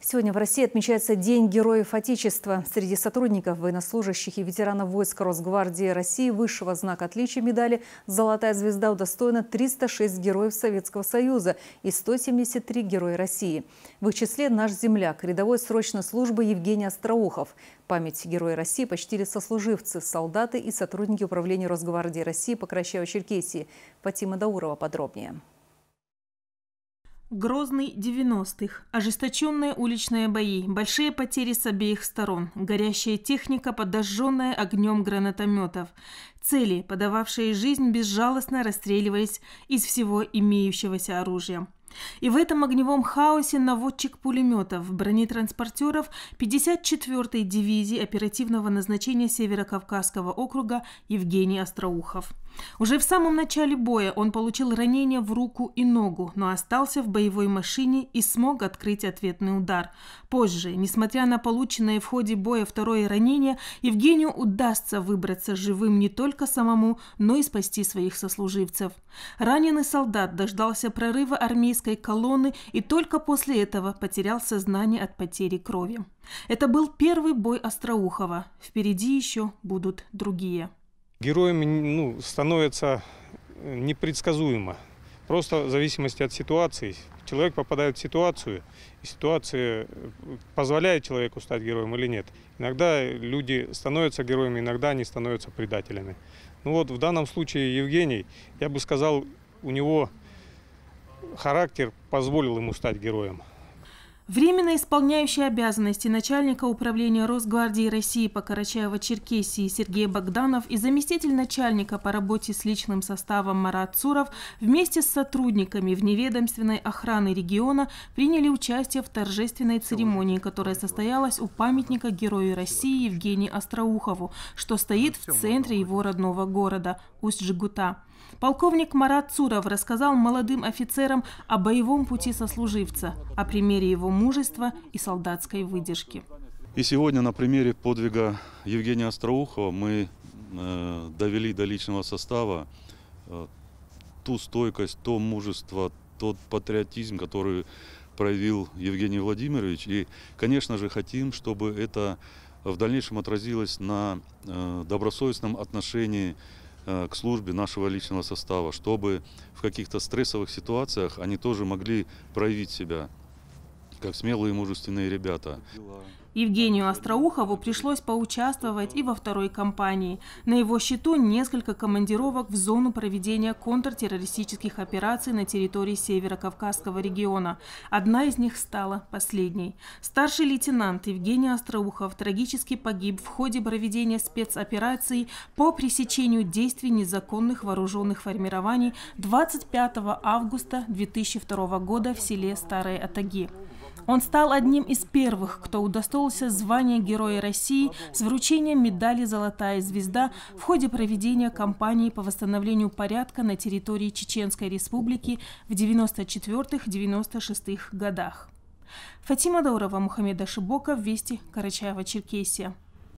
Сегодня в России отмечается День Героев Отечества. Среди сотрудников, военнослужащих и ветеранов войск Росгвардии России высшего знака отличия медали «Золотая звезда» удостоена 306 героев Советского Союза и 173 героя России. В их числе наш земляк, рядовой срочной службы Евгений Остроухов. Память Героя России почтили сослуживцы, солдаты и сотрудники Управления Росгвардии России по Кращаево-Черкесии. Фатима Даурова подробнее. Грозный 90-х. Ожесточенные уличные бои, большие потери с обеих сторон, горящая техника, подожженная огнем гранатометов. Цели, подававшие жизнь, безжалостно расстреливаясь из всего имеющегося оружия. И в этом огневом хаосе наводчик пулеметов бронетранспортеров 54-й дивизии оперативного назначения Северокавказского округа Евгений Остроухов. Уже в самом начале боя он получил ранение в руку и ногу, но остался в боевой машине и смог открыть ответный удар. Позже, несмотря на полученное в ходе боя второе ранение, Евгению удастся выбраться живым не только самому, но и спасти своих сослуживцев. Раненый солдат дождался прорыва армейской магической колонны и только после этого потерял сознание от потери крови. Это был первый бой Остроухова. Впереди еще будут другие. Героями ну, становится э, непредсказуемо. Просто в зависимости от ситуации. Человек попадает в ситуацию, и ситуация э, позволяет человеку стать героем или нет. Иногда люди становятся героями, иногда они становятся предателями. Ну вот в данном случае Евгений, я бы сказал, у него характер позволил ему стать героем. Временно исполняющий обязанности начальника управления Росгвардии России по Карачаево-Черкесии Сергей Богданов и заместитель начальника по работе с личным составом Марат Цуров вместе с сотрудниками вневедомственной охраны региона приняли участие в торжественной церемонии, которая состоялась у памятника Герою России Евгению Остроухову, что стоит в центре его родного города – Усть-Жигута. Полковник Марат Цуров рассказал молодым офицерам о боевом пути сослуживца, о примере его мужества и солдатской выдержки. И сегодня на примере подвига Евгения Остроухова мы э, довели до личного состава э, ту стойкость, то мужество, тот патриотизм, который проявил Евгений Владимирович. И, конечно же, хотим, чтобы это в дальнейшем отразилось на э, добросовестном отношении к службе нашего личного состава, чтобы в каких-то стрессовых ситуациях они тоже могли проявить себя как смелые и мужественные ребята. Евгению Остроухову пришлось поучаствовать и во второй кампании. На его счету несколько командировок в зону проведения контртеррористических операций на территории Северо-Кавказского региона. Одна из них стала последней. Старший лейтенант Евгений Остроухов трагически погиб в ходе проведения спецопераций по пресечению действий незаконных вооруженных формирований 25 августа 2002 года в селе Старые Атаги. Он стал одним из первых, кто удостоился звания Героя России с вручением медали «Золотая звезда» в ходе проведения кампании по восстановлению порядка на территории Чеченской Республики в 94-96 годах. Фатима Даурова, Мухаммед Ашибоков, Вести, Карачаева, Черкесия.